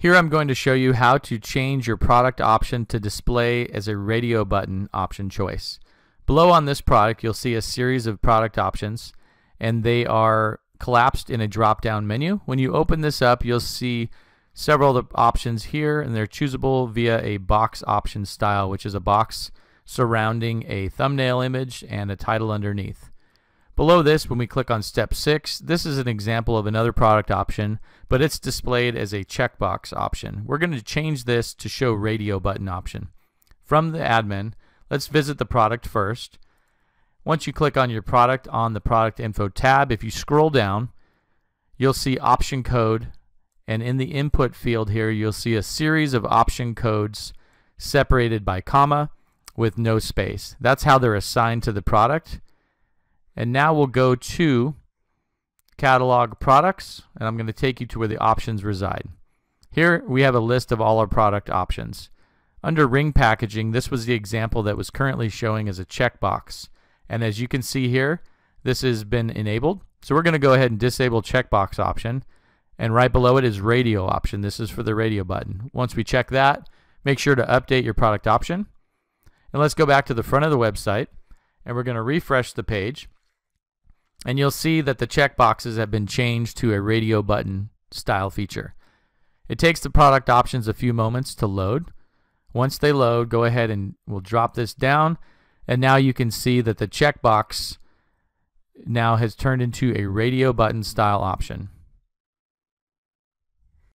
Here I'm going to show you how to change your product option to display as a radio button option choice. Below on this product you'll see a series of product options and they are collapsed in a drop down menu. When you open this up you'll see several options here and they're choosable via a box option style which is a box surrounding a thumbnail image and a title underneath. Below this, when we click on step 6, this is an example of another product option, but it's displayed as a checkbox option. We're going to change this to show radio button option. From the admin, let's visit the product first. Once you click on your product on the product info tab, if you scroll down, you'll see option code and in the input field here you'll see a series of option codes separated by comma with no space. That's how they're assigned to the product and now we'll go to catalog products and I'm going to take you to where the options reside. Here we have a list of all our product options. Under ring packaging, this was the example that was currently showing as a checkbox. And as you can see here, this has been enabled. So we're going to go ahead and disable checkbox option. And right below it is radio option. This is for the radio button. Once we check that, make sure to update your product option. And let's go back to the front of the website and we're going to refresh the page and you'll see that the checkboxes have been changed to a radio button style feature. It takes the product options a few moments to load. Once they load, go ahead and we'll drop this down and now you can see that the checkbox now has turned into a radio button style option.